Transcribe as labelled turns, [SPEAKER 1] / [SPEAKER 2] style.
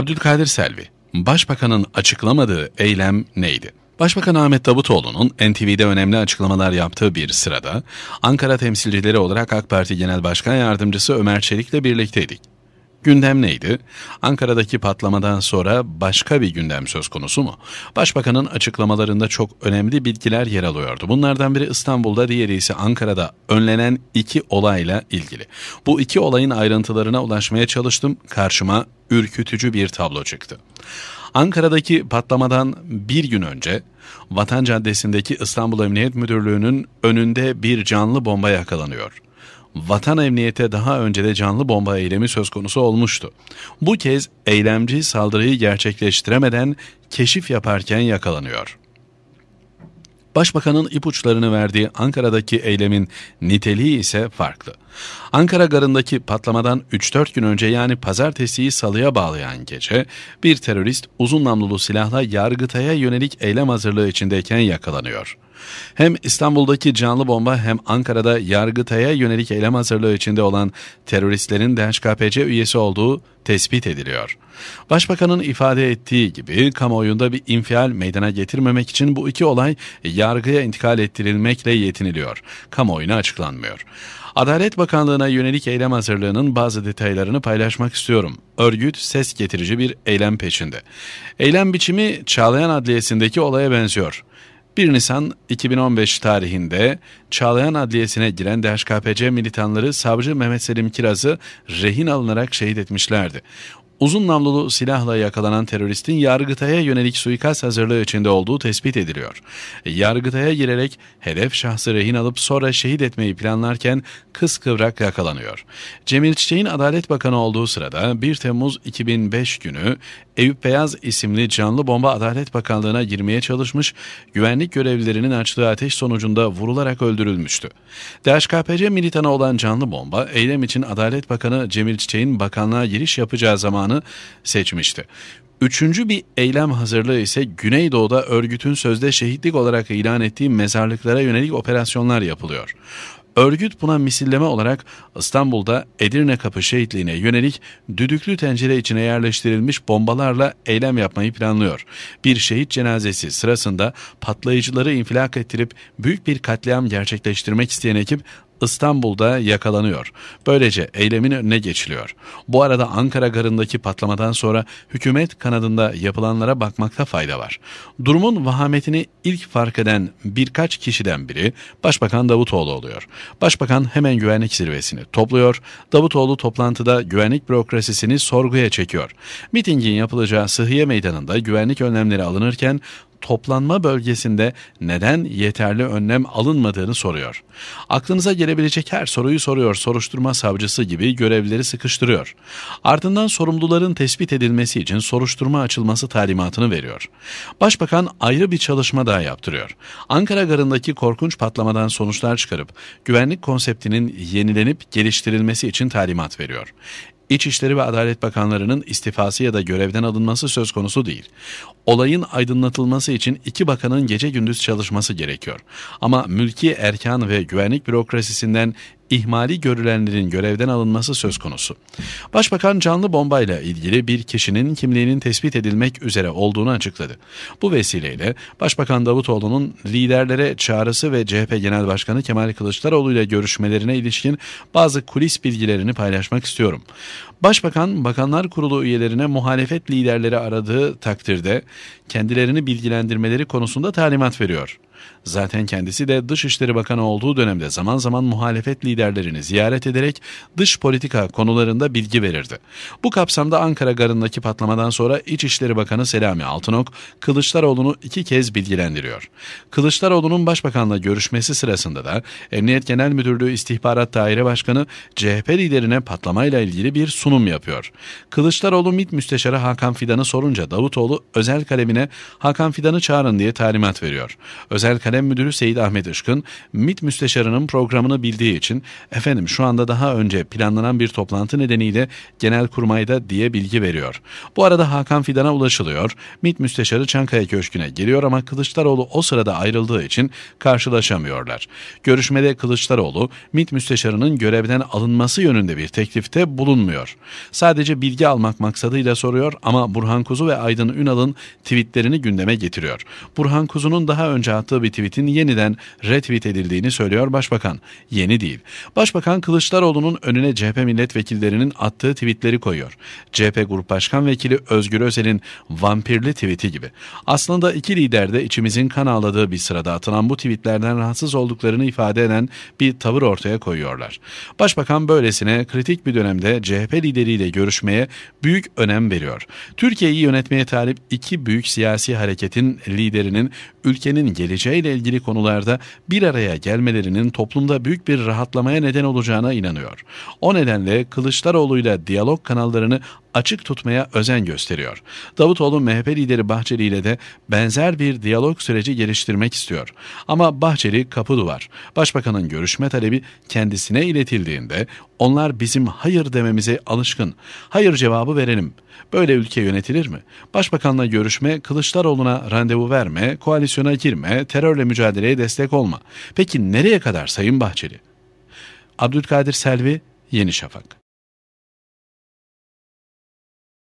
[SPEAKER 1] Abdülkadir Selvi, Başbakanın açıklamadığı eylem neydi? Başbakan Ahmet Davutoğlu'nun NTV'de önemli açıklamalar yaptığı bir sırada Ankara temsilcileri olarak AK Parti Genel Başkan Yardımcısı Ömer Çelik'le birlikteydik. Gündem neydi? Ankara'daki patlamadan sonra başka bir gündem söz konusu mu? Başbakanın açıklamalarında çok önemli bilgiler yer alıyordu. Bunlardan biri İstanbul'da, diğeri ise Ankara'da önlenen iki olayla ilgili. Bu iki olayın ayrıntılarına ulaşmaya çalıştım. Karşıma ürkütücü bir tablo çıktı. Ankara'daki patlamadan bir gün önce Vatan Caddesi'ndeki İstanbul Emniyet Müdürlüğü'nün önünde bir canlı bomba yakalanıyor. Vatan Emniyet'e daha önce de canlı bomba eylemi söz konusu olmuştu. Bu kez eylemci saldırıyı gerçekleştiremeden keşif yaparken yakalanıyor. Başbakanın ipuçlarını verdiği Ankara'daki eylemin niteliği ise farklı. Ankara garındaki patlamadan 3-4 gün önce yani pazartesiyi salıya bağlayan gece bir terörist uzun namlulu silahla Yargıtay'a yönelik eylem hazırlığı içindeyken yakalanıyor. Hem İstanbul'daki canlı bomba hem Ankara'da Yargıtay'a yönelik eylem hazırlığı içinde olan teröristlerin DHKPC üyesi olduğu tespit ediliyor. Başbakanın ifade ettiği gibi kamuoyunda bir infial meydana getirmemek için bu iki olay yargıya intikal ettirilmekle yetiniliyor. Kamuoyuna açıklanmıyor. Adalet Bakanlığı'na yönelik eylem hazırlığının bazı detaylarını paylaşmak istiyorum. Örgüt ses getirici bir eylem peşinde. Eylem biçimi Çağlayan Adliyesi'ndeki olaya benziyor. 1 Nisan 2015 tarihinde Çağlayan Adliyesi'ne giren DHKPC militanları savcı Mehmet Selim Kiraz'ı rehin alınarak şehit etmişlerdi uzun namlulu silahla yakalanan teröristin Yargıtay'a yönelik suikast hazırlığı içinde olduğu tespit ediliyor. Yargıtay'a girerek hedef şahsı rehin alıp sonra şehit etmeyi planlarken kıskıvrak yakalanıyor. Cemil Çiçek'in Adalet Bakanı olduğu sırada 1 Temmuz 2005 günü Eyüp Beyaz isimli canlı bomba Adalet Bakanlığı'na girmeye çalışmış, güvenlik görevlilerinin açtığı ateş sonucunda vurularak öldürülmüştü. DHKPC militanı olan canlı bomba, eylem için Adalet Bakanı Cemil Çiçek'in bakanlığa giriş yapacağı zaman Erdoğan'ı seçmişti. Üçüncü bir eylem hazırlığı ise Güneydoğu'da örgütün sözde şehitlik olarak ilan ettiği mezarlıklara yönelik operasyonlar yapılıyor. Örgüt buna misilleme olarak İstanbul'da Edirne Kapı şehitliğine yönelik düdüklü tencere içine yerleştirilmiş bombalarla eylem yapmayı planlıyor. Bir şehit cenazesi sırasında patlayıcıları infilak ettirip büyük bir katliam gerçekleştirmek isteyen ekip İstanbul'da yakalanıyor. Böylece eylemin önüne geçiliyor. Bu arada Ankara garındaki patlamadan sonra hükümet kanadında yapılanlara bakmakta fayda var. Durumun vahametini ilk fark eden birkaç kişiden biri Başbakan Davutoğlu oluyor. Başbakan hemen güvenlik zirvesini topluyor. Davutoğlu toplantıda güvenlik bürokrasisini sorguya çekiyor. Mitingin yapılacağı Sıhhiye Meydanı'nda güvenlik önlemleri alınırken toplanma bölgesinde neden yeterli önlem alınmadığını soruyor. Aklınıza gelebilecek her soruyu soruyor soruşturma savcısı gibi görevleri sıkıştırıyor. Ardından sorumluların tespit edilmesi için soruşturma açılması talimatını veriyor. Başbakan ayrı bir çalışma daha yaptırıyor. Ankara Garı'ndaki korkunç patlamadan sonuçlar çıkarıp güvenlik konseptinin yenilenip geliştirilmesi için talimat veriyor. İçişleri ve Adalet Bakanlarının istifası ya da görevden alınması söz konusu değil. Olayın aydınlatılması için iki bakanın gece gündüz çalışması gerekiyor. Ama mülki erkan ve güvenlik bürokrasisinden ihmali görülenlerin görevden alınması söz konusu. Başbakan canlı bombayla ilgili bir kişinin kimliğinin tespit edilmek üzere olduğunu açıkladı. Bu vesileyle Başbakan Davutoğlu'nun liderlere çağrısı ve CHP Genel Başkanı Kemal Kılıçdaroğlu ile görüşmelerine ilişkin bazı kulis bilgilerini paylaşmak istiyorum. Başbakan, Bakanlar Kurulu üyelerine muhalefet liderleri aradığı takdirde kendilerini bilgilendirmeleri konusunda talimat veriyor. Zaten kendisi de Dışişleri Bakanı olduğu dönemde zaman zaman muhalefet liderlerini ziyaret ederek dış politika konularında bilgi verirdi. Bu kapsamda Ankara Garı'ndaki patlamadan sonra İçişleri Bakanı Selami Altınok, Kılıçdaroğlu'nu iki kez bilgilendiriyor. Kılıçdaroğlu'nun başbakanla görüşmesi sırasında da Emniyet Genel Müdürlüğü İstihbarat Daire Başkanı CHP liderine patlamayla ilgili bir sunum yapıyor. Kılıçdaroğlu MİT Müsteşarı Hakan Fidan'ı sorunca Davutoğlu özel kalemine Hakan Fidan'ı çağırın diye talimat veriyor. Özel Özel Kalem Müdürü Seyit Ahmet Işkın, MİT Müsteşarı'nın programını bildiği için efendim şu anda daha önce planlanan bir toplantı nedeniyle genel kurmayda diye bilgi veriyor. Bu arada Hakan Fidan'a ulaşılıyor. MİT Müsteşarı Çankaya Köşkü'ne geliyor ama Kılıçdaroğlu o sırada ayrıldığı için karşılaşamıyorlar. Görüşmede Kılıçdaroğlu, MİT Müsteşarı'nın görevden alınması yönünde bir teklifte bulunmuyor. Sadece bilgi almak maksadıyla soruyor ama Burhan Kuzu ve Aydın Ünal'ın tweetlerini gündeme getiriyor. Burhan Kuzu'nun daha önce attığı attığı bir tweetin yeniden retweet edildiğini söylüyor Başbakan. Yeni değil. Başbakan Kılıçdaroğlu'nun önüne CHP milletvekillerinin attığı tweetleri koyuyor. CHP Grup Başkan Vekili Özgür Özel'in vampirli tweeti gibi. Aslında iki lider de içimizin kan ağladığı bir sırada atılan bu tweetlerden rahatsız olduklarını ifade eden bir tavır ortaya koyuyorlar. Başbakan böylesine kritik bir dönemde CHP lideriyle görüşmeye büyük önem veriyor. Türkiye'yi yönetmeye talip iki büyük siyasi hareketin liderinin ülkenin geleceği ile ilgili konularda bir araya gelmelerinin toplumda büyük bir rahatlamaya neden olacağına inanıyor. O nedenle Kılıçdaroğlu ile diyalog kanallarını açık tutmaya özen gösteriyor. Davutoğlu MHP lideri Bahçeli ile de benzer bir diyalog süreci geliştirmek istiyor. Ama Bahçeli kapı duvar. Başbakanın görüşme talebi kendisine iletildiğinde onlar bizim hayır dememize alışkın. Hayır cevabı verelim. Böyle ülke yönetilir mi? Başbakanla görüşme, Kılıçdaroğlu'na randevu verme, koalisyona girme, terörle mücadeleye destek olma. Peki nereye kadar Sayın Bahçeli? Abdülkadir Selvi, Yeni Şafak